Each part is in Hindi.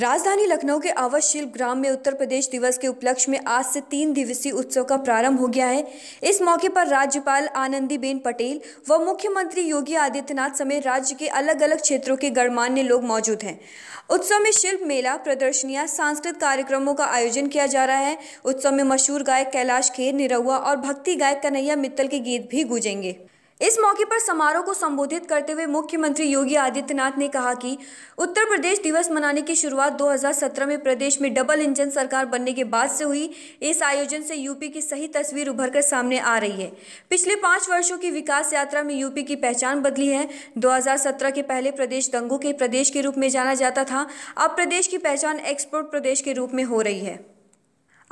राजधानी लखनऊ के आवास शिल्प ग्राम में उत्तर प्रदेश दिवस के उपलक्ष्य में आज से तीन दिवसीय उत्सव का प्रारंभ हो गया है इस मौके पर राज्यपाल आनंदीबेन पटेल व मुख्यमंत्री योगी आदित्यनाथ समेत राज्य के अलग अलग क्षेत्रों के गणमान्य लोग मौजूद हैं उत्सव में शिल्प मेला प्रदर्शनियां सांस्कृतिक कार्यक्रमों का आयोजन किया जा रहा है उत्सव में मशहूर गायक कैलाश खेर निरहुआ और भक्ति गायक कन्हैया मित्तल के गीत भी गूंजेंगे इस मौके पर समारोह को संबोधित करते हुए मुख्यमंत्री योगी आदित्यनाथ ने कहा कि उत्तर प्रदेश दिवस मनाने की शुरुआत 2017 में प्रदेश में डबल इंजन सरकार बनने के बाद से हुई इस आयोजन से यूपी की सही तस्वीर उभर कर सामने आ रही है पिछले पाँच वर्षों की विकास यात्रा में यूपी की पहचान बदली है 2017 के पहले प्रदेश दंगों के प्रदेश के रूप में जाना जाता था अब प्रदेश की पहचान एक्सपोर्ट प्रदेश के रूप में हो रही है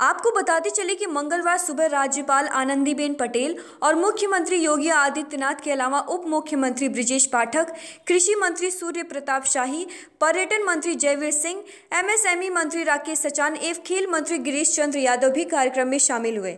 आपको बताते चले कि मंगलवार सुबह राज्यपाल आनंदीबेन पटेल और मुख्यमंत्री योगी आदित्यनाथ के अलावा उप मुख्यमंत्री ब्रिजेश पाठक कृषि मंत्री सूर्य प्रताप शाही पर्यटन मंत्री जयवीर सिंह एमएसएमई मंत्री राकेश सचान एवं खेल मंत्री गिरीश चंद्र यादव भी कार्यक्रम में शामिल हुए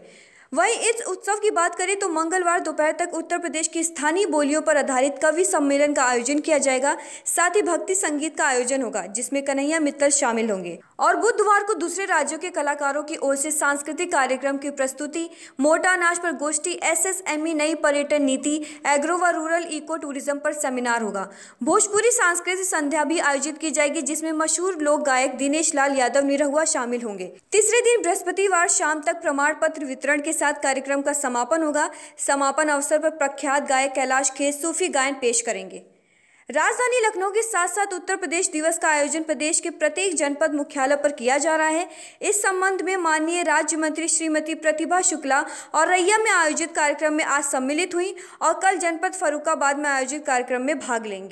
वहीं इस उत्सव की बात करें तो मंगलवार दोपहर तक उत्तर प्रदेश की स्थानीय बोलियों पर आधारित कवि सम्मेलन का आयोजन किया जाएगा साथ ही भक्ति संगीत का आयोजन होगा जिसमें कन्हैया मित्तल शामिल होंगे और बुधवार को दूसरे राज्यों के कलाकारों की ओर से सांस्कृतिक कार्यक्रम की प्रस्तुति मोटा नाच पर गोष्ठी एस नई पर्यटन नीति एग्रो व रूरल इको टूरिज्म पर सेमिनार होगा भोजपुरी सांस्कृतिक संध्या भी आयोजित की जाएगी जिसमें मशहूर लोक गायक दिनेश लाल यादव निरहुआ शामिल होंगे तीसरे दिन बृहस्पतिवार शाम तक प्रमाण पत्र वितरण के साथ कार्यक्रम का समापन होगा समापन अवसर पर प्रख्यात गायक कैलाश खेर सूफी गायन पेश करेंगे राजधानी लखनऊ के साथ साथ उत्तर प्रदेश दिवस का आयोजन प्रदेश के प्रत्येक जनपद मुख्यालय पर किया जा रहा है इस संबंध में माननीय राज्य मंत्री श्रीमती प्रतिभा शुक्ला और रैया में आयोजित कार्यक्रम में आज सम्मिलित हुई और कल जनपद फरुखाबाद में आयोजित कार्यक्रम में भाग लेंगी